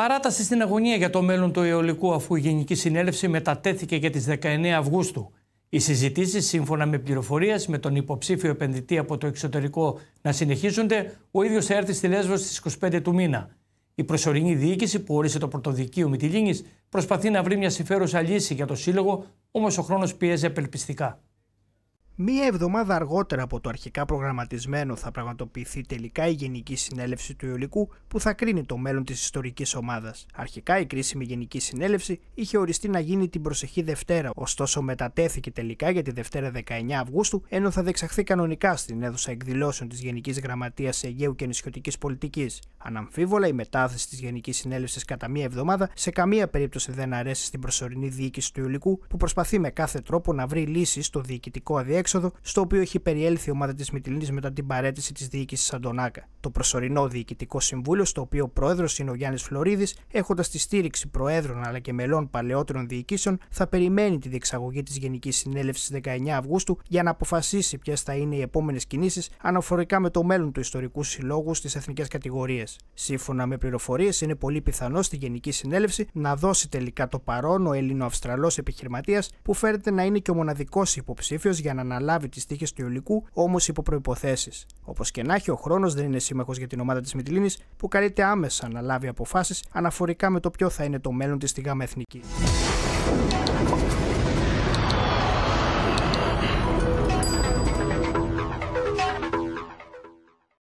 Παράταση στην αγωνία για το μέλλον του αιωλικού αφού η Γενική Συνέλευση μετατέθηκε για τις 19 Αυγούστου. Οι συζητήσεις, σύμφωνα με πληροφορίες με τον υποψήφιο επενδυτή από το εξωτερικό να συνεχίζονται, ο ίδιος θα έρθει στη Λέσβο στις 25 του μήνα. Η προσωρινή διοίκηση που όρισε το πρωτοδικείο Μητυλίνης προσπαθεί να βρει μια συμφέρουσα λύση για το Σύλλογο, όμως ο χρόνος πιέζει απελπιστικά. Μία εβδομάδα αργότερα από το αρχικά προγραμματισμένο θα πραγματοποιηθεί τελικά η Γενική Συνέλευση του Ιωλικού που θα κρίνει το μέλλον της ιστορικής ομάδας. Αρχικά η κρίσιμη Γενική Συνέλευση είχε οριστεί να γίνει την προσεχή Δευτέρα, ωστόσο μετατέθηκε τελικά για τη Δευτέρα 19 Αυγούστου, ενώ θα δεξαχθεί κανονικά στην αίθουσα εκδηλώσεων της Γενικής Γραμματείας Αιγαίου και Νησιωτικής Πολιτικής. Αναμφίβολα η μετάθεση της γενικής συνέλευσης κατά μία εβδομάδα σε καμία περίπτωση δεν αρέσει στην προσωρινή διοίκηση του Ιωλικού που προσπαθεί με κάθε τρόπο να βρει λύσεις στο διοικητικό αδιέξοδο έξοδο, στο οποίο έχει περιέλθει η ομάδα της Μιτιλίνη μετά την παρέτηση της διοίκησης Αντωνάκα. Το προσωρινό διοικητικό συμβούλιο, στο οποίο ο πρόεδρος είναι ο Γιάννης Φλωρίδης, έχοντας τη στήριξη προέδρων αλλά και μελών παλαιότερων διοικήσεων, θα περιμένει τη διεξαγωγή της Γενικής Συνέλευσης 19 Αυγούστου για να αποφασίσει ποιες θα είναι οι επόμενες κινήσεις αναφορικά με το μέλλον του Ιστορικού Συλλόγου στις εθνικές κατηγορίες. Σύμφωνα με πληροφορίες, είναι πολύ πιθανό στη Γενική Συνέλευση να δώσει τελικά το παρόν ο Έλληνο-Αυστραλό επιχειρηματίας που φέρεται να είναι και ο μοναδικός υποψήφιος για να αναλάβει τις τύχε του Ιωλικού, όμως υπό προποθέσει. Όπως και να έχει, ο χρόνος δεν είναι σύμμαχος για την ομάδα της Μιτλίνη, που καλείται άμεσα να λάβει αποφάσεις αναφορικά με το ποιο θα είναι το μέλλον της στη ΓΑΜΑ Εθνική.